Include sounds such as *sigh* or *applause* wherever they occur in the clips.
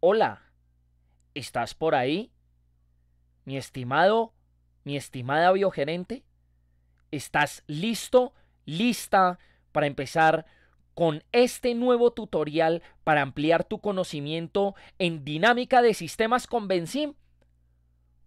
Hola, ¿estás por ahí? Mi estimado, mi estimada biogerente, ¿estás listo, lista para empezar con este nuevo tutorial para ampliar tu conocimiento en dinámica de sistemas con Benzim?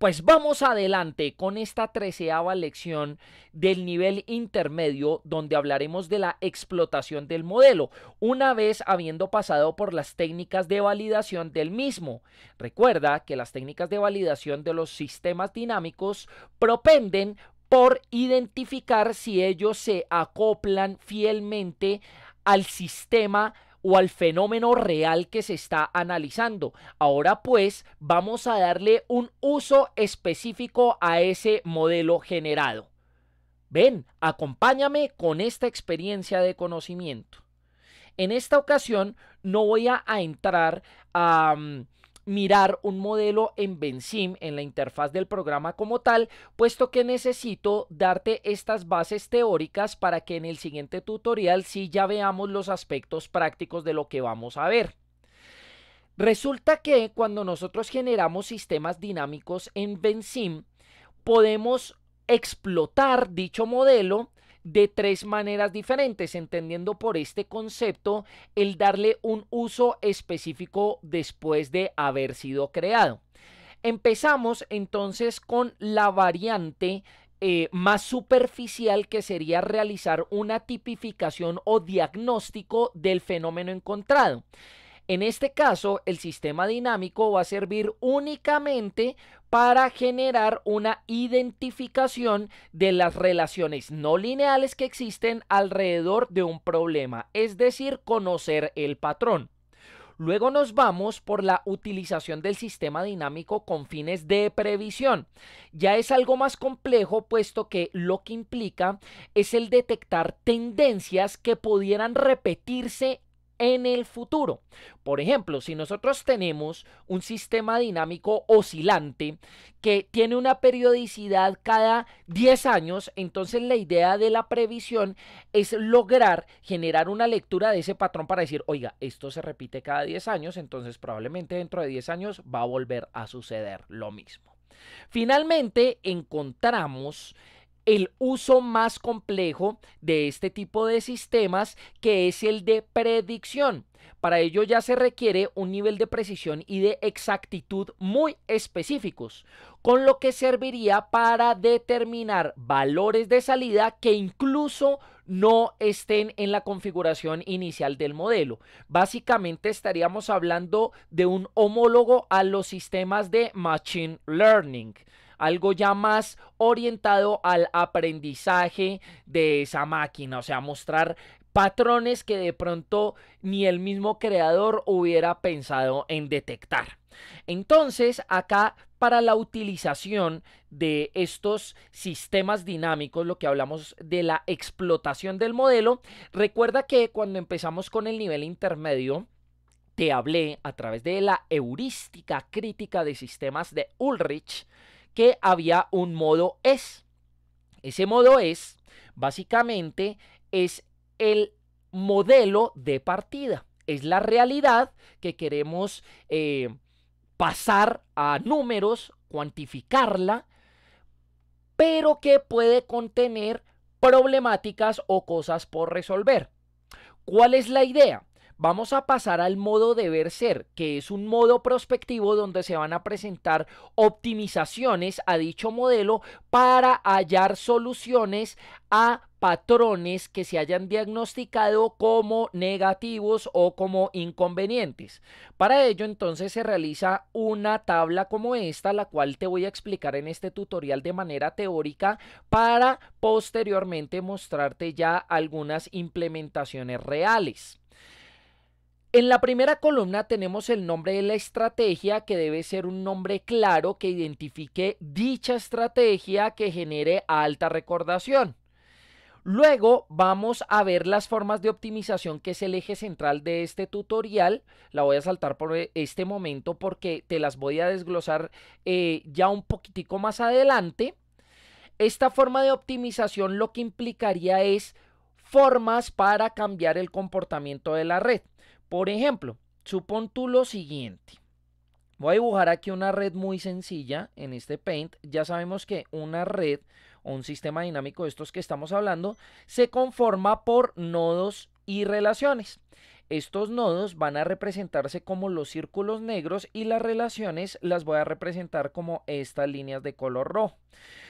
Pues vamos adelante con esta treceava lección del nivel intermedio donde hablaremos de la explotación del modelo, una vez habiendo pasado por las técnicas de validación del mismo. Recuerda que las técnicas de validación de los sistemas dinámicos propenden por identificar si ellos se acoplan fielmente al sistema dinámico o al fenómeno real que se está analizando. Ahora pues vamos a darle un uso específico a ese modelo generado. Ven, acompáñame con esta experiencia de conocimiento. En esta ocasión no voy a entrar a... Mm, mirar un modelo en Benzim en la interfaz del programa como tal, puesto que necesito darte estas bases teóricas para que en el siguiente tutorial sí ya veamos los aspectos prácticos de lo que vamos a ver. Resulta que cuando nosotros generamos sistemas dinámicos en Benzim, podemos explotar dicho modelo de tres maneras diferentes, entendiendo por este concepto el darle un uso específico después de haber sido creado. Empezamos entonces con la variante eh, más superficial que sería realizar una tipificación o diagnóstico del fenómeno encontrado. En este caso, el sistema dinámico va a servir únicamente para generar una identificación de las relaciones no lineales que existen alrededor de un problema, es decir, conocer el patrón. Luego nos vamos por la utilización del sistema dinámico con fines de previsión. Ya es algo más complejo puesto que lo que implica es el detectar tendencias que pudieran repetirse en el futuro. Por ejemplo, si nosotros tenemos un sistema dinámico oscilante que tiene una periodicidad cada 10 años, entonces la idea de la previsión es lograr generar una lectura de ese patrón para decir, oiga, esto se repite cada 10 años, entonces probablemente dentro de 10 años va a volver a suceder lo mismo. Finalmente, encontramos el uso más complejo de este tipo de sistemas, que es el de predicción. Para ello ya se requiere un nivel de precisión y de exactitud muy específicos, con lo que serviría para determinar valores de salida que incluso no estén en la configuración inicial del modelo. Básicamente estaríamos hablando de un homólogo a los sistemas de Machine Learning algo ya más orientado al aprendizaje de esa máquina, o sea, mostrar patrones que de pronto ni el mismo creador hubiera pensado en detectar. Entonces, acá para la utilización de estos sistemas dinámicos, lo que hablamos de la explotación del modelo, recuerda que cuando empezamos con el nivel intermedio, te hablé a través de la heurística crítica de sistemas de Ulrich que había un modo es. Ese modo es, básicamente, es el modelo de partida. Es la realidad que queremos eh, pasar a números, cuantificarla, pero que puede contener problemáticas o cosas por resolver. ¿Cuál es la idea? Vamos a pasar al modo de ver ser, que es un modo prospectivo donde se van a presentar optimizaciones a dicho modelo para hallar soluciones a patrones que se hayan diagnosticado como negativos o como inconvenientes. Para ello entonces se realiza una tabla como esta, la cual te voy a explicar en este tutorial de manera teórica para posteriormente mostrarte ya algunas implementaciones reales. En la primera columna tenemos el nombre de la estrategia, que debe ser un nombre claro que identifique dicha estrategia que genere alta recordación. Luego vamos a ver las formas de optimización, que es el eje central de este tutorial. La voy a saltar por e-, este momento porque te las voy a desglosar eh, ya un poquitico más adelante. Esta forma de optimización lo que implicaría es formas para cambiar el comportamiento de la red. Por ejemplo, supón tú lo siguiente. Voy a dibujar aquí una red muy sencilla en este Paint. Ya sabemos que una red o un sistema dinámico de estos que estamos hablando se conforma por nodos y relaciones. Estos nodos van a representarse como los círculos negros y las relaciones las voy a representar como estas líneas de color rojo.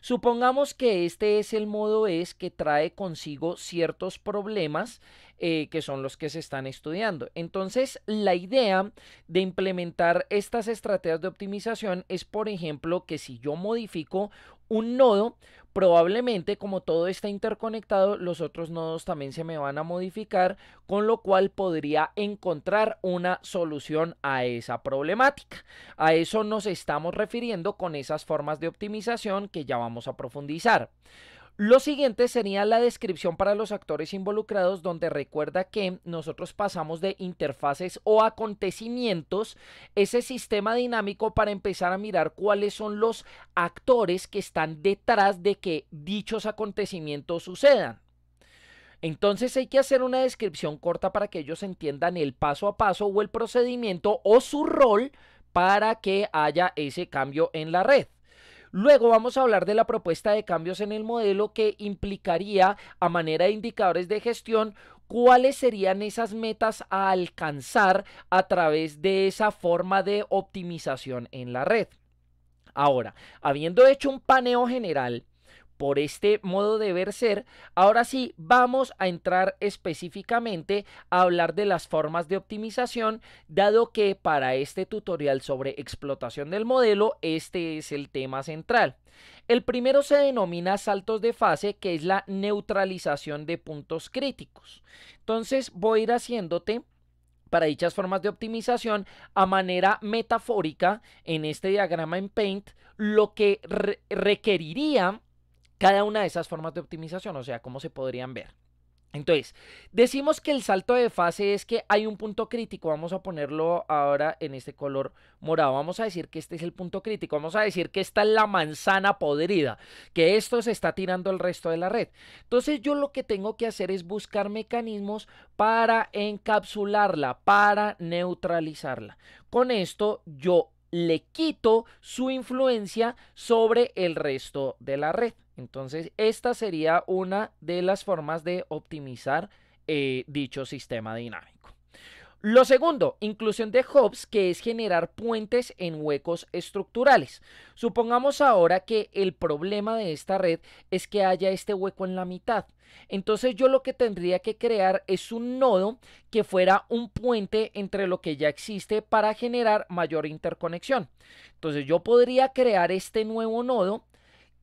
Supongamos que este es el modo es que trae consigo ciertos problemas eh, que son los que se están estudiando. Entonces, la idea de implementar estas estrategias de optimización es, por ejemplo, que si yo modifico un nodo, Probablemente como todo está interconectado, los otros nodos también se me van a modificar, con lo cual podría encontrar una solución a esa problemática. A eso nos estamos refiriendo con esas formas de optimización que ya vamos a profundizar. Lo siguiente sería la descripción para los actores involucrados, donde recuerda que nosotros pasamos de interfaces o acontecimientos, ese sistema dinámico para empezar a mirar cuáles son los actores que están detrás de que dichos acontecimientos sucedan. Entonces hay que hacer una descripción corta para que ellos entiendan el paso a paso o el procedimiento o su rol para que haya ese cambio en la red. Luego vamos a hablar de la propuesta de cambios en el modelo que implicaría a manera de indicadores de gestión cuáles serían esas metas a alcanzar a través de esa forma de optimización en la red. Ahora, habiendo hecho un paneo general por este modo de ver ser, ahora sí vamos a entrar específicamente a hablar de las formas de optimización, dado que para este tutorial sobre explotación del modelo, este es el tema central. El primero se denomina saltos de fase, que es la neutralización de puntos críticos. Entonces voy a ir haciéndote para dichas formas de optimización a manera metafórica en este diagrama en Paint, lo que requeriría cada una de esas formas de optimización, o sea, cómo se podrían ver. Entonces, decimos que el salto de fase es que hay un punto crítico, vamos a ponerlo ahora en este color morado, vamos a decir que este es el punto crítico, vamos a decir que esta es la manzana podrida, que esto se está tirando el resto de la red. Entonces yo lo que tengo que hacer es buscar mecanismos para encapsularla, para neutralizarla. Con esto yo le quito su influencia sobre el resto de la red. Entonces, esta sería una de las formas de optimizar eh, dicho sistema dinámico. Lo segundo, inclusión de hubs, que es generar puentes en huecos estructurales. Supongamos ahora que el problema de esta red es que haya este hueco en la mitad. Entonces yo lo que tendría que crear es un nodo que fuera un puente entre lo que ya existe para generar mayor interconexión. Entonces yo podría crear este nuevo nodo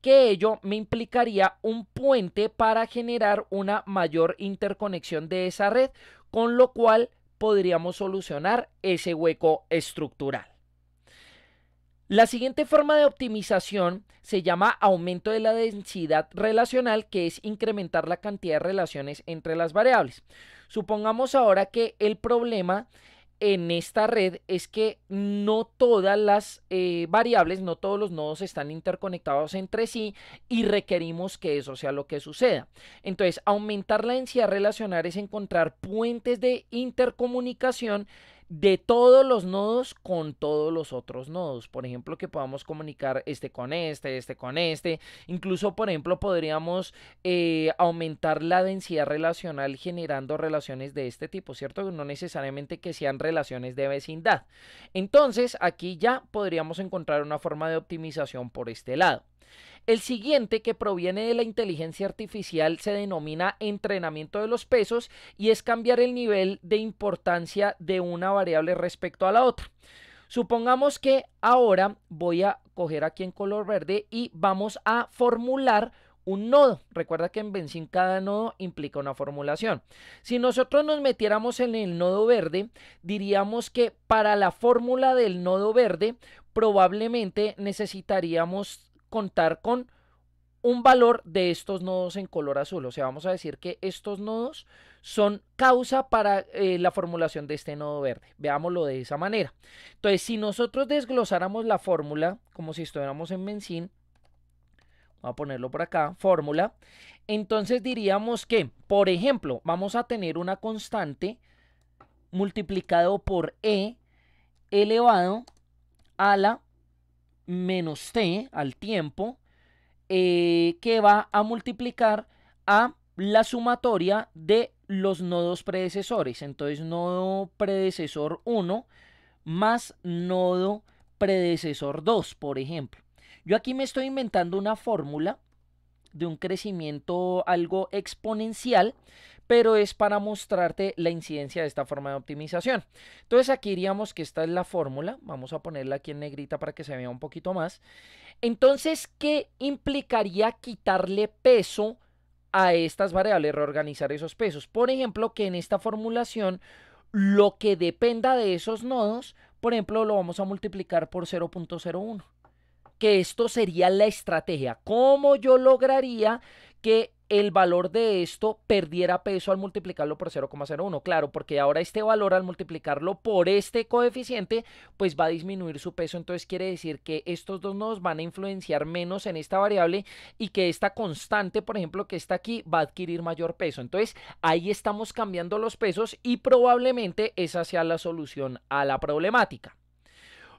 que ello me implicaría un puente para generar una mayor interconexión de esa red, con lo cual podríamos solucionar ese hueco estructural. La siguiente forma de optimización se llama aumento de la densidad relacional, que es incrementar la cantidad de relaciones entre las variables. Supongamos ahora que el problema en esta red es que no todas las eh, variables, no todos los nodos están interconectados entre sí y requerimos que eso sea lo que suceda. Entonces, aumentar la densidad relacional es encontrar puentes de intercomunicación de todos los nodos con todos los otros nodos. Por ejemplo, que podamos comunicar este con este, este con este. Incluso, por ejemplo, podríamos eh, aumentar la densidad relacional generando relaciones de este tipo, ¿cierto? No necesariamente que sean relaciones de vecindad. Entonces, aquí ya podríamos encontrar una forma de optimización por este lado. El siguiente, que proviene de la inteligencia artificial, se denomina entrenamiento de los pesos y es cambiar el nivel de importancia de una variable respecto a la otra. Supongamos que ahora voy a coger aquí en color verde y vamos a formular un nodo. Recuerda que en benzín cada nodo implica una formulación. Si nosotros nos metiéramos en el nodo verde, diríamos que para la fórmula del nodo verde probablemente necesitaríamos contar con un valor de estos nodos en color azul. O sea, vamos a decir que estos nodos son causa para eh, la formulación de este nodo verde. Veámoslo de esa manera. Entonces, si nosotros desglosáramos la fórmula, como si estuviéramos en Benzín, voy a ponerlo por acá, fórmula, entonces diríamos que, por ejemplo, vamos a tener una constante multiplicado por E elevado a la menos t al tiempo eh, que va a multiplicar a la sumatoria de los nodos predecesores. Entonces, nodo predecesor 1 más nodo predecesor 2, por ejemplo. Yo aquí me estoy inventando una fórmula de un crecimiento algo exponencial, pero es para mostrarte la incidencia de esta forma de optimización. Entonces aquí diríamos que esta es la fórmula, vamos a ponerla aquí en negrita para que se vea un poquito más. Entonces, ¿qué implicaría quitarle peso a estas variables, reorganizar esos pesos? Por ejemplo, que en esta formulación lo que dependa de esos nodos, por ejemplo, lo vamos a multiplicar por 0.01 que esto sería la estrategia. ¿Cómo yo lograría que el valor de esto perdiera peso al multiplicarlo por 0,01. Claro, porque ahora este valor al multiplicarlo por este coeficiente, pues va a disminuir su peso. Entonces quiere decir que estos dos nodos van a influenciar menos en esta variable y que esta constante, por ejemplo, que está aquí, va a adquirir mayor peso. Entonces ahí estamos cambiando los pesos y probablemente esa sea la solución a la problemática.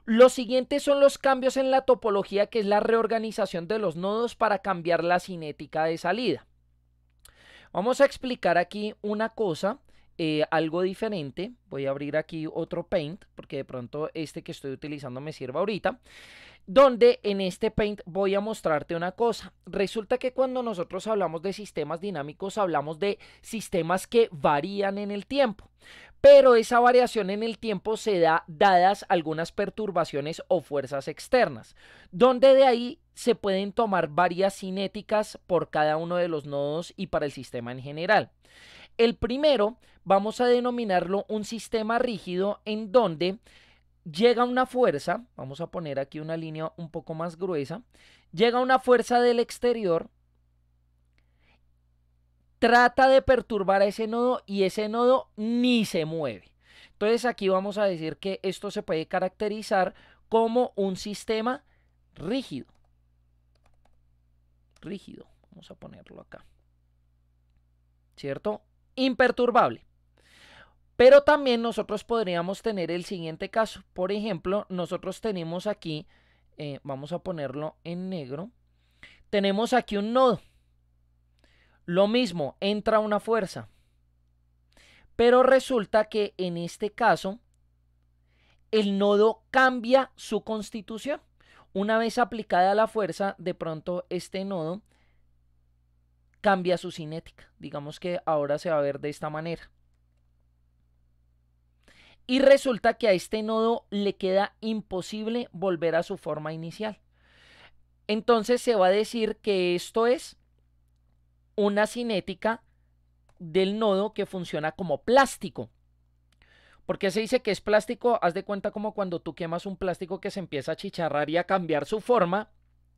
Lo siguiente son los cambios en la topología, que es la reorganización de los nodos para cambiar la cinética de salida. Vamos a explicar aquí una cosa eh, algo diferente. Voy a abrir aquí otro Paint, porque de pronto este que estoy utilizando me sirve ahorita. Donde en este Paint voy a mostrarte una cosa. Resulta que cuando nosotros hablamos de sistemas dinámicos, hablamos de sistemas que varían en el tiempo. Pero esa variación en el tiempo se da dadas algunas perturbaciones o fuerzas externas, donde de ahí se pueden tomar varias cinéticas por cada uno de los nodos y para el sistema en general. El primero vamos a denominarlo un sistema rígido en donde llega una fuerza, vamos a poner aquí una línea un poco más gruesa, llega una fuerza del exterior, trata de perturbar a ese nodo y ese nodo ni se mueve. Entonces aquí vamos a decir que esto se puede caracterizar como un sistema rígido. Rígido, vamos a ponerlo acá. ¿Cierto? imperturbable. Pero también nosotros podríamos tener el siguiente caso. Por ejemplo, nosotros tenemos aquí, eh, vamos a ponerlo en negro, tenemos aquí un nodo. Lo mismo, entra una fuerza. Pero resulta que en este caso, el nodo cambia su constitución. Una vez aplicada la fuerza, de pronto este nodo cambia su cinética. Digamos que ahora se va a ver de esta manera. Y resulta que a este nodo le queda imposible volver a su forma inicial. Entonces se va a decir que esto es una cinética del nodo que funciona como plástico. Porque se dice que es plástico, haz de cuenta como cuando tú quemas un plástico que se empieza a chicharrar y a cambiar su forma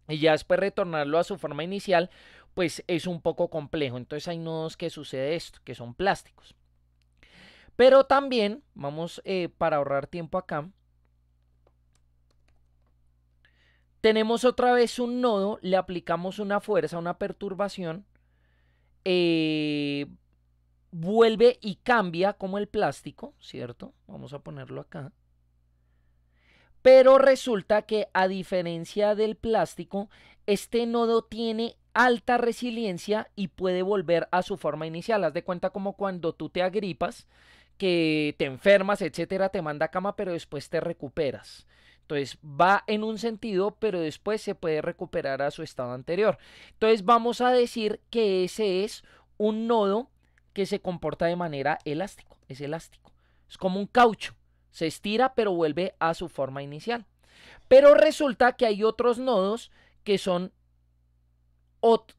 y ya después retornarlo a su forma inicial, pues es un poco complejo. Entonces hay nodos que sucede esto, que son plásticos. Pero también, vamos eh, para ahorrar tiempo acá, tenemos otra vez un nodo, le aplicamos una fuerza, una perturbación, eh, vuelve y cambia como el plástico, ¿cierto? Vamos a ponerlo acá. Pero resulta que a diferencia del plástico, este nodo tiene alta resiliencia y puede volver a su forma inicial. Haz de cuenta como cuando tú te agripas, que te enfermas, etcétera, te manda a cama, pero después te recuperas. Entonces va en un sentido, pero después se puede recuperar a su estado anterior. Entonces vamos a decir que ese es un nodo que se comporta de manera elástico, Es elástico. Es como un caucho se estira pero vuelve a su forma inicial. Pero resulta que hay otros nodos que son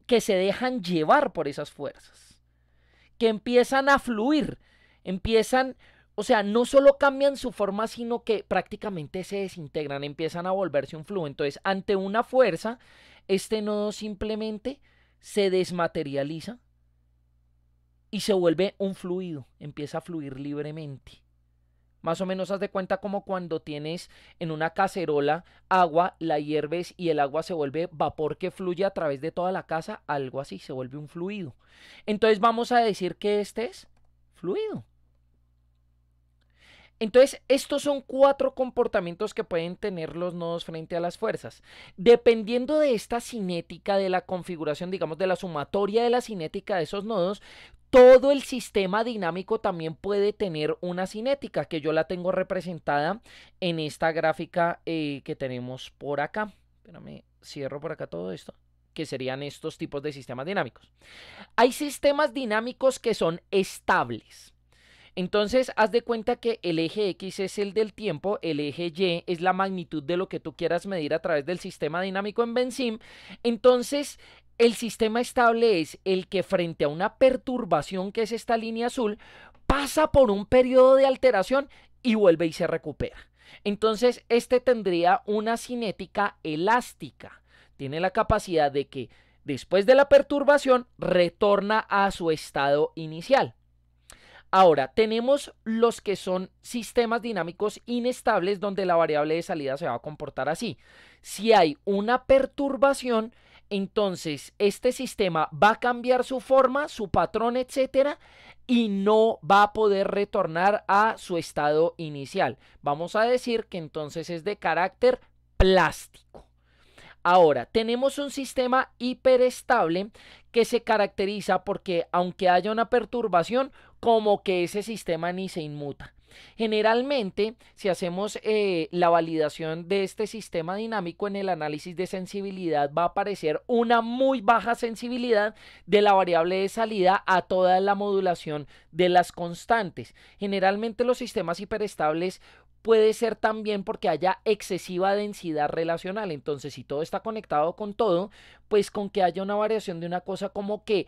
que se dejan llevar por esas fuerzas, que empiezan a fluir, empiezan, o sea, no solo cambian su forma, sino que prácticamente se desintegran, empiezan a volverse un flujo. Entonces, ante una fuerza, este nodo simplemente se desmaterializa y se vuelve un fluido, empieza a fluir libremente. Más o menos haz de cuenta como cuando tienes en una cacerola agua, la hierves y el agua se vuelve vapor que fluye a través de toda la casa, algo así, se vuelve un fluido. Entonces vamos a decir que este es fluido. Entonces, estos son cuatro comportamientos que pueden tener los nodos frente a las fuerzas. Dependiendo de esta cinética, de la configuración, digamos, de la sumatoria de la cinética de esos nodos, todo el sistema dinámico también puede tener una cinética, que yo la tengo representada en esta gráfica eh, que tenemos por acá. Me cierro por acá todo esto que serían estos tipos de sistemas dinámicos. Hay sistemas dinámicos que son estables. Entonces, haz de cuenta que el eje X es el del tiempo, el eje Y es la magnitud de lo que tú quieras medir a través del sistema dinámico en Benzim. Entonces, el sistema estable es el que frente a una perturbación que es esta línea azul, pasa por un periodo de alteración y vuelve y se recupera. Entonces, este tendría una cinética elástica. Tiene la capacidad de que después de la perturbación retorna a su estado inicial. Ahora, tenemos los que son sistemas dinámicos inestables donde la variable de salida se va a comportar así. Si hay una perturbación, entonces, este sistema va a cambiar su forma, su patrón, etcétera, y no va a poder retornar a su estado inicial. Vamos a decir que entonces es de carácter plástico. Ahora, tenemos un sistema hiperestable que se caracteriza porque aunque haya una perturbación, como que ese sistema ni se inmuta. Generalmente, si hacemos eh, la validación de este sistema dinámico en el análisis de sensibilidad, va a aparecer una muy baja sensibilidad de la variable de salida a toda la modulación de las constantes. Generalmente los sistemas hiperestables puede ser también porque haya excesiva densidad relacional. Entonces, si todo está conectado con todo, pues con que haya una variación de una cosa como que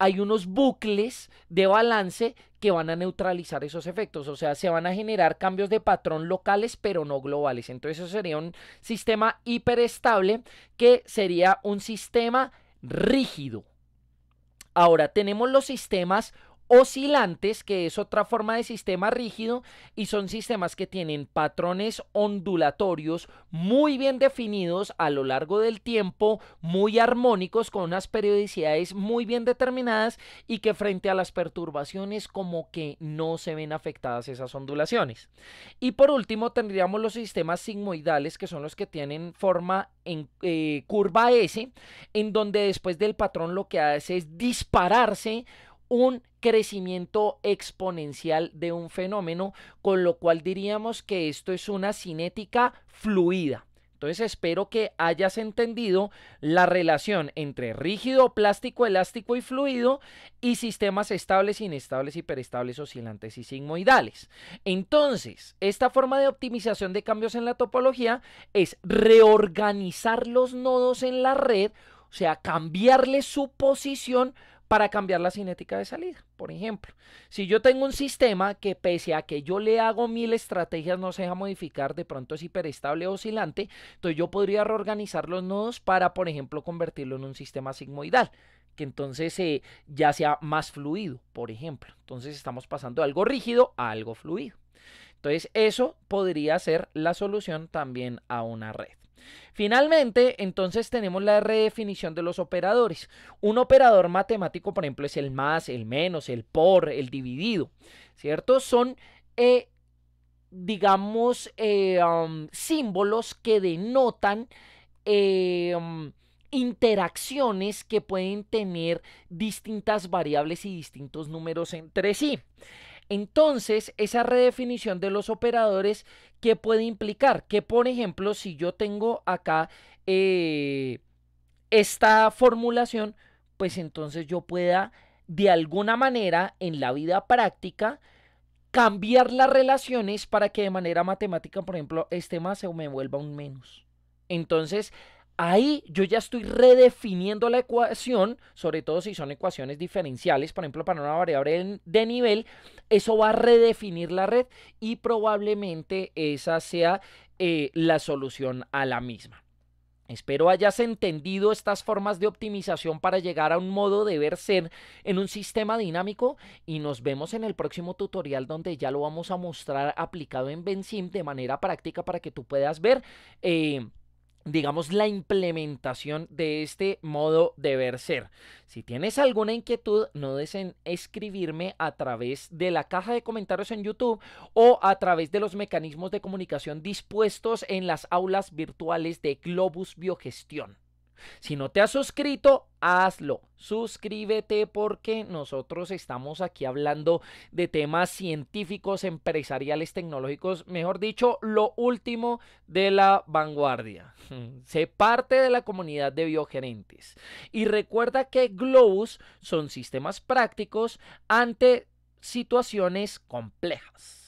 hay unos bucles de balance que van a neutralizar esos efectos, o sea, se van a generar cambios de patrón locales pero no globales. Entonces eso sería un sistema hiperestable que sería un sistema rígido. Ahora tenemos los sistemas oscilantes, que es otra forma de sistema rígido, y son sistemas que tienen patrones ondulatorios muy bien definidos a lo largo del tiempo, muy armónicos, con unas periodicidades muy bien determinadas y que frente a las perturbaciones como que no se ven afectadas esas ondulaciones. Y por último tendríamos los sistemas sigmoidales, que son los que tienen forma en eh, curva S, en donde después del patrón lo que hace es dispararse un crecimiento exponencial de un fenómeno, con lo cual diríamos que esto es una cinética fluida. Entonces espero que hayas entendido la relación entre rígido, plástico, elástico y fluido y sistemas estables, inestables, hiperestables, oscilantes y sigmoidales. Entonces, esta forma de optimización de cambios en la topología es reorganizar los nodos en la red, o sea, cambiarle su posición para cambiar la cinética de salida. Por ejemplo, si yo tengo un sistema que pese a que yo le hago mil estrategias no se deja modificar, de pronto es hiperestable o oscilante, entonces yo podría reorganizar los nodos para, por ejemplo, convertirlo en un sistema sigmoidal que entonces eh, ya sea más fluido, por ejemplo. Entonces estamos pasando de algo rígido a algo fluido. Entonces eso podría ser la solución también a una red. Finalmente, entonces tenemos la redefinición de los operadores. Un operador matemático, por ejemplo, es el más, el menos, el por, el dividido, ¿cierto? Son, eh, digamos, eh, um, símbolos que denotan... Eh, um, interacciones que pueden tener distintas variables y distintos números entre sí. Entonces, esa redefinición de los operadores, ¿qué puede implicar? Que, por ejemplo, si yo tengo acá eh, esta formulación, pues entonces yo pueda, de alguna manera, en la vida práctica, cambiar las relaciones para que de manera matemática, por ejemplo, este más se me vuelva un menos. Entonces, ahí yo ya estoy redefiniendo la ecuación, sobre todo si son ecuaciones diferenciales, por ejemplo, para una variable de nivel, eso va a redefinir la red y probablemente esa sea eh, la solución a la misma. Espero hayas entendido estas formas de optimización para llegar a un modo de ver ser en un sistema dinámico y nos vemos en el próximo tutorial donde ya lo vamos a mostrar aplicado en Benzim de manera práctica para que tú puedas ver eh, digamos, la implementación de este modo de ver ser. Si tienes alguna inquietud, no desen escribirme a través de la caja de comentarios en YouTube o a través de los mecanismos de comunicación dispuestos en las aulas virtuales de Globus Biogestión. Si no te has suscrito, hazlo. Suscríbete porque nosotros estamos aquí hablando de temas científicos, empresariales, tecnológicos, mejor dicho, lo último de la vanguardia. *laughs* Sé parte de la comunidad de biogerentes. Y recuerda que Globus son sistemas prácticos ante situaciones complejas.